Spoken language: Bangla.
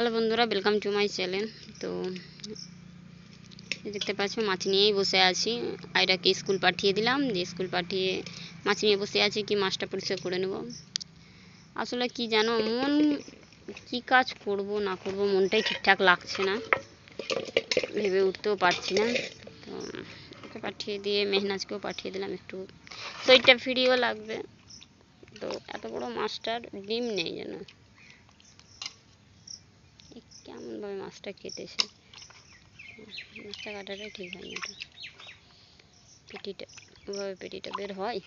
হ্যালো বন্ধুরা ওয়েলকাম টু মাই চ্যানেল তো দেখতে পাচ্ছ মাছ নিয়েই বসে আছি আইডাকে স্কুল পাঠিয়ে দিলাম যে স্কুল পাঠিয়ে মাছ নিয়ে বসে আছি কি মাছটা পরিষ্কার করে নেব আসলে কি জানো মন কি কাজ করব না করব মনটাই ঠিকঠাক লাগছে না ভেবে উঠতেও পারছি না তো পাঠিয়ে দিয়ে মেহনাজকেও পাঠিয়ে দিলাম একটু শরীরটা ফ্রিও লাগবে তো এত বড় মাছটার ডিম নেই যেন ভীষণভাবে মাছটা কেটেছে মাছটা কাটাটাই ঠিক হয়নি ওটা পেটিটা ওভাবে পেটিটা বের হয়